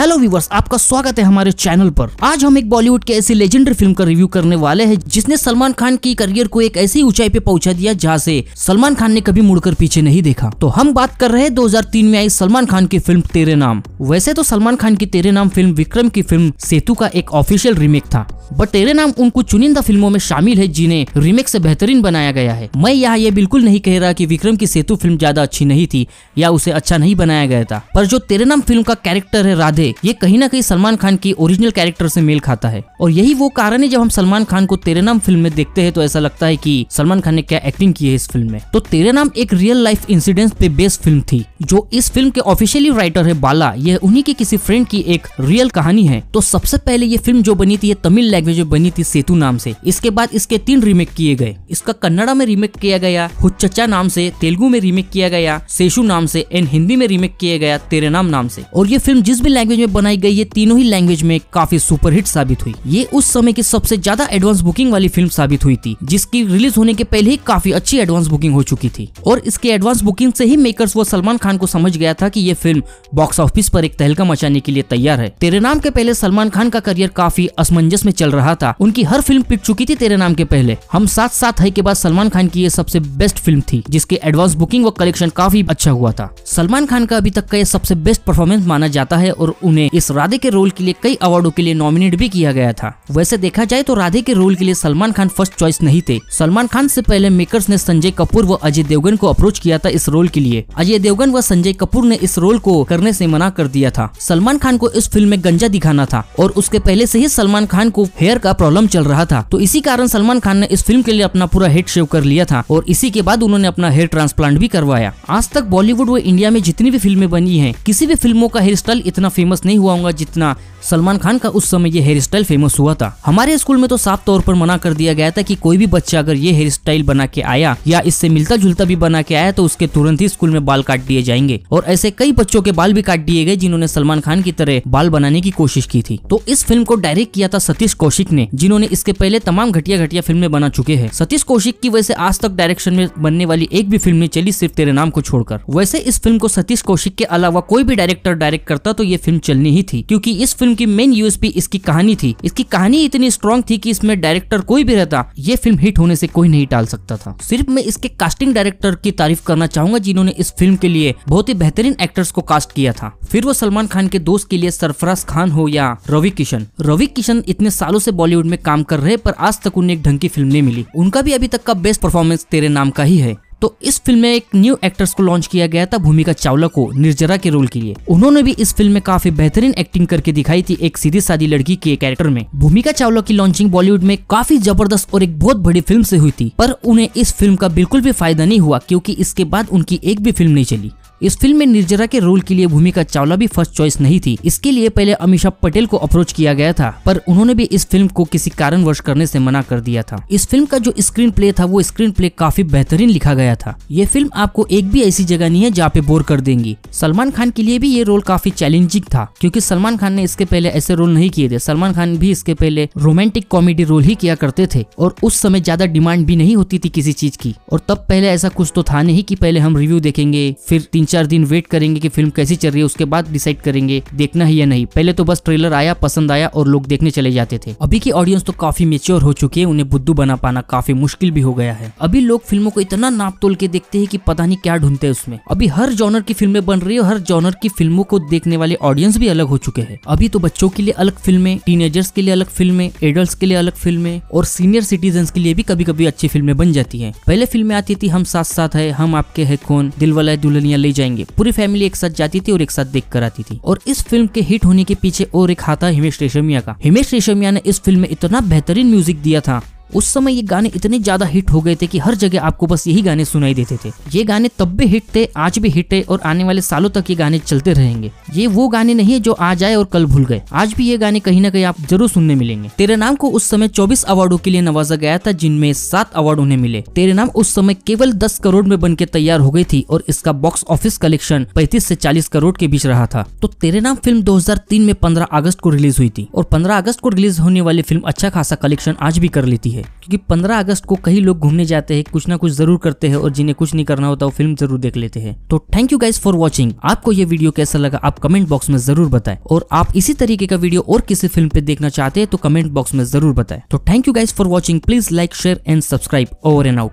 hello viewers आपका स्वागत है हमारे चैनल पर आज हम एक बॉलीवुड के ऐसी लेजेंडरी फिल्म का रिव्यू करने वाले हैं जिसने सलमान खान की करियर को एक ऐसी ऊंचाई पे पहुंचा दिया जहां से सलमान खान ने कभी मुड़कर पीछे नहीं देखा तो हम बात कर रहे हैं 2003 में आई सलमान खान की फिल्म तेरे नाम वैसे तो सलमान खान की तेरे नाम फिल्म विक्रम की फिल्म सेतु का एक ऑफिशियल रिमेक था बट तेरे नाम उन कुछ चुनिंदा फिल्मों में शामिल है जिन्हें रिमेक से बेहतरीन बनाया गया है मैं यहाँ ये बिल्कुल नहीं कह रहा कि विक्रम की सेतु फिल्म ज्यादा अच्छी नहीं थी या उसे अच्छा नहीं बनाया गया था पर जो तेरे नाम फिल्म का कैरेक्टर है राधे ये कहीं ना कहीं सलमान खान की ओरिजिनल कैरेक्टर से मेल खाता है और यही वो कारण है जब हम सलमान खान को तेरे नाम फिल्म में देखते हैं तो ऐसा लगता है कि सलमान खान ने क्या एक्टिंग की है इस फिल्म में तो तेरे नाम एक रियल लाइफ इंसिडेंट पे बेस्ड फिल्म थी जो इस फिल्म के ऑफिशियली राइटर है बाला यह उन्हीं के किसी फ्रेंड की एक रियल कहानी है तो सबसे पहले ये फिल्म जो बनी थी ये तमिल लैंग्वेज में बनी थी सेतु नाम से इसके बाद इसके तीन रीमेक किए गए इसका कन्नड़ा में रीमेक किया गया हु नाम से तेलुगु में रीमेक किया गया सेशु नाम से एंड हिंदी में रीमेक किया गया तेरे नाम नाम से और ये फिल्म जिस भी लैंग्वेज में बनाई गई ये तीनों ही लैंग्वेज में काफी सुपरहिट साबित हुई ये उस समय की सबसे ज्यादा एडवांस बुकिंग वाली फिल्म साबित हुई थी जिसकी रिलीज होने के पहले ही काफी अच्छी एडवांस बुकिंग हो चुकी थी और इसके एडवांस बुकिंग से ही मेकर्स वो सलमान खान को समझ गया था कि ये फिल्म बॉक्स ऑफिस पर एक तहलका मचाने के लिए तैयार है तेरे नाम के पहले सलमान खान का करियर काफी असमंजस में चल रहा था उनकी हर फिल्म पिट चुकी थी तेरे नाम के पहले हम साथ साथ है के बाद सलमान खान की ये सबसे बेस्ट फिल्म थी जिसके एडवांस बुकिंग व कलेक्शन काफी अच्छा हुआ था सलमान खान का अभी तक का ये सबसे बेस्ट परफॉर्मेंस माना जाता है और उन्हें इस राधे के रोल के लिए कई अवार्डो के लिए नॉमिनेट भी किया गया था था वैसे देखा जाए तो राधे के रोल के लिए सलमान खान फर्स्ट चॉइस नहीं थे सलमान खान से पहले मेकर्स ने संजय कपूर व अजय देवगन को अप्रोच किया था इस रोल के लिए अजय देवगन व संजय कपूर ने इस रोल को करने से मना कर दिया था सलमान खान को इस फिल्म में गंजा दिखाना था और उसके पहले से ही सलमान खान को हेयर का प्रॉब्लम चल रहा था तो इसी कारण सलमान खान ने इस फिल्म के लिए अपना पूरा हेड शेव कर लिया था और इसी के बाद उन्होंने अपना हेयर ट्रांसप्लांट भी करवाया आज तक बॉलीवुड व इंडिया में जितनी भी फिल्में बनी है किसी भी फिल्मों का हेयर स्टाइल इतना फेमस नहीं हुआ होगा जितना सलमान खान का उस समय ये हेयर स्टाइल फेमस फेमस हुआ था हमारे स्कूल में तो साफ तौर पर मना कर दिया गया था कि कोई भी बच्चा अगर ये हेयर स्टाइल बना के आया या इससे मिलता जुलता भी बना के आया तो उसके तुरंत ही स्कूल में बाल काट दिए जाएंगे और ऐसे कई बच्चों के बाल भी काट दिए गए जिन्होंने सलमान खान की तरह बाल बनाने की कोशिश की थी तो इस फिल्म को डायरेक्ट किया था सतीश कौशिक ने जिन्होंने इसके पहले तमाम घटिया घटिया फिल्में बना चुके हैं सतीश कौशिक की वैसे आज तक डायरेक्शन में बनने वाली एक भी फिल्म नहीं चली सिर्फ तेरे नाम को छोड़कर वैसे इस फिल्म को सतीश कौशिक के अलावा कोई भी डायरेक्टर डायरेक्ट करता तो ये फिल्म चलनी ही थी क्यूँकी इस फिल्म की मेन यूएसपी इसकी कहानी थी इसकी इसकी कहानी इतनी स्ट्रॉन्ग थी कि इसमें डायरेक्टर कोई भी रहता ये फिल्म हिट होने से कोई नहीं टाल सकता था सिर्फ मैं इसके कास्टिंग डायरेक्टर की तारीफ करना चाहूंगा जिन्होंने इस फिल्म के लिए बहुत ही बेहतरीन एक्टर्स को कास्ट किया था फिर वो सलमान खान के दोस्त के लिए सरफराज खान हो या रवि किशन रवि किशन इतने सालों से बॉलीवुड में काम कर रहे पर आज तक उन्हें एक ढंग की फिल्म नहीं मिली उनका भी अभी तक का बेस्ट परफॉर्मेंस तेरे नाम का ही है तो इस फिल्म में एक न्यू एक्टर्स को लॉन्च किया गया था भूमिका चावला को निर्जरा के रोल के लिए उन्होंने भी इस फिल्म में काफी बेहतरीन एक्टिंग करके दिखाई थी एक सीधी सादी लड़की के कैरेक्टर में भूमिका चावला की लॉन्चिंग बॉलीवुड में काफी जबरदस्त और एक बहुत बड़ी फिल्म से हुई थी पर उन्हें इस फिल्म का बिल्कुल भी फायदा नहीं हुआ क्यूँकी इसके बाद उनकी एक भी फिल्म नहीं चली इस फिल्म में निर्जरा के रोल के लिए भूमिका चावला भी फर्स्ट चॉइस नहीं थी इसके लिए पहले अमीषा पटेल को अप्रोच किया गया था पर उन्होंने भी इस फिल्म को किसी कारणवश करने से मना कर दिया था इस फिल्म का जो स्क्रीन प्ले था वो स्क्रीन प्ले काफी बेहतरीन लिखा गया था ये फिल्म आपको एक भी ऐसी जगह नहीं है जहाँ पे बोर कर देंगी सलमान खान के लिए भी ये रोल काफी चैलेंजिंग था क्यूँकी सलमान खान ने इसके पहले ऐसे रोल नहीं किए थे सलमान खान भी इसके पहले रोमांटिक कॉमेडी रोल ही किया करते थे और उस समय ज्यादा डिमांड भी नहीं होती थी किसी चीज की और तब पहले ऐसा कुछ तो था नहीं की पहले हम रिव्यू देखेंगे फिर तीन चार दिन वेट करेंगे कि फिल्म कैसी चल रही है उसके बाद डिसाइड करेंगे देखना है या नहीं पहले तो बस ट्रेलर आया पसंद आया और लोग देखने चले जाते थे अभी की ऑडियंस तो काफी मेच्योर हो चुकी है उन्हें बुद्धू बना पाना काफी मुश्किल भी हो गया है अभी लोग फिल्मों को इतना नाप तोल के देखते हैं की पता नहीं क्या ढूंढते हैं उसमें अभी हर जॉनर की फिल्में बन रही है हर जॉनर की फिल्मों को देखने वाले ऑडियंस भी अलग हो चुके हैं अभी तो बच्चों के लिए अलग फिल्में टीनेजर्स के लिए अलग फिल्में एडल्ट के लिए अलग फिल्में और सीनियर सिटीजन के लिए भी कभी कभी अच्छी फिल्में बन जाती है पहले फिल्में आती थी हम साथ साथ है हम आपके है कौन दिल वाला दुल्हनिया ले जाएंगे पूरी फैमिली एक साथ जाती थी और एक साथ देख कर आती थी और इस फिल्म के हिट होने के पीछे और एक हाथ था हिमेश रेशमिया का हिमेश रेशमिया ने इस फिल्म में इतना बेहतरीन म्यूजिक दिया था उस समय ये गाने इतने ज्यादा हिट हो गए थे कि हर जगह आपको बस यही गाने सुनाई देते थे ये गाने तब भी हिट थे आज भी हिट है और आने वाले सालों तक ये गाने चलते रहेंगे ये वो गाने नहीं है जो आज आए और कल भूल गए आज भी ये गाने कहीं ना कहीं आप जरूर सुनने मिलेंगे तेरे नाम को उस समय चौबीस अवार्डो के लिए नवाजा गया था जिनमें सात अवार्ड उन्हें मिले तेरे नाम उस समय केवल दस करोड़ में बन तैयार हो गई थी और इसका बॉक्स ऑफिस कलेक्शन पैंतीस ऐसी चालीस करोड़ के बीच रहा था तो तेरे नाम फिल्म दो में पंद्रह अगस्त को रिलीज हुई थी और पंद्रह अगस्त को रिलीज होने वाली फिल्म अच्छा खासा कलेक्शन आज भी कर लेती है है क्योंकि 15 अगस्त को कई लोग घूमने जाते हैं कुछ ना कुछ जरूर करते हैं और जिन्हें कुछ नहीं करना होता वो फिल्म जरूर देख लेते हैं तो thank you guys for watching आपको ये वीडियो कैसा लगा आप कमेंट बॉक्स में जरूर बताए और आप इसी तरीके का वीडियो और किसी फिल्म पे देखना चाहते हैं तो कमेंट बॉक्स में जरूर बताए तो thank you guys for watching please like share and subscribe over and out